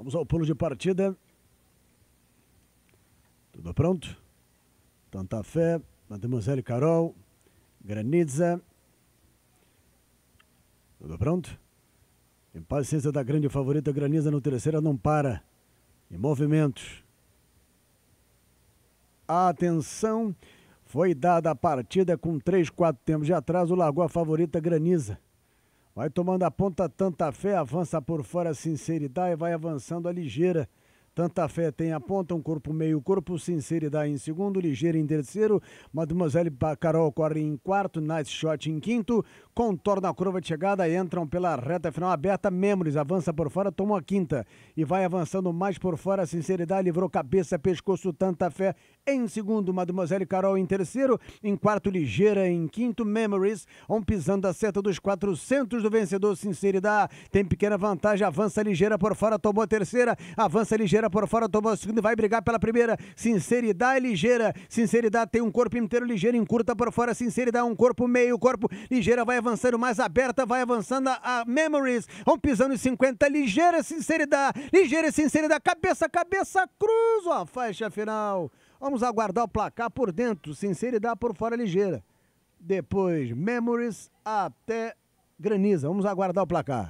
Vamos ao pulo de partida. Tudo pronto? Tanta Fé, Mademoiselle Carol, Graniza. Tudo pronto? Impaciência da grande favorita Graniza no terceiro não para. Em movimento. Atenção, foi dada a partida com 3, 4 tempos de atraso, largou a favorita Graniza. Vai tomando a ponta tanta fé, avança por fora sinceridade e vai avançando a ligeira. Santa Fé tem a ponta, um corpo meio corpo, Sinceridade em segundo, Ligeira em terceiro, Mademoiselle Carol corre em quarto, Nice Shot em quinto, contorna a curva de chegada, entram pela reta final aberta, Memories avança por fora, toma a quinta e vai avançando mais por fora, Sinceridade livrou cabeça, pescoço, Tanta Fé em segundo, Mademoiselle Carol em terceiro, em quarto, Ligeira em quinto, Memories, um pisando a seta dos 400 do vencedor, Sinceridade tem pequena vantagem, avança ligeira por fora, tomou a terceira, avança ligeira por fora, tomou a segunda e vai brigar pela primeira. Sinceridade ligeira. Sinceridade tem um corpo inteiro ligeiro, encurta por fora. Sinceridade um corpo meio, corpo ligeira vai avançando, mais aberta, vai avançando a, a Memories. Vão pisando os 50. Ligeira sinceridade, ligeira sinceridade. Cabeça, cabeça, cruza a faixa final. Vamos aguardar o placar por dentro. Sinceridade por fora, ligeira. Depois, Memories até Graniza. Vamos aguardar o placar.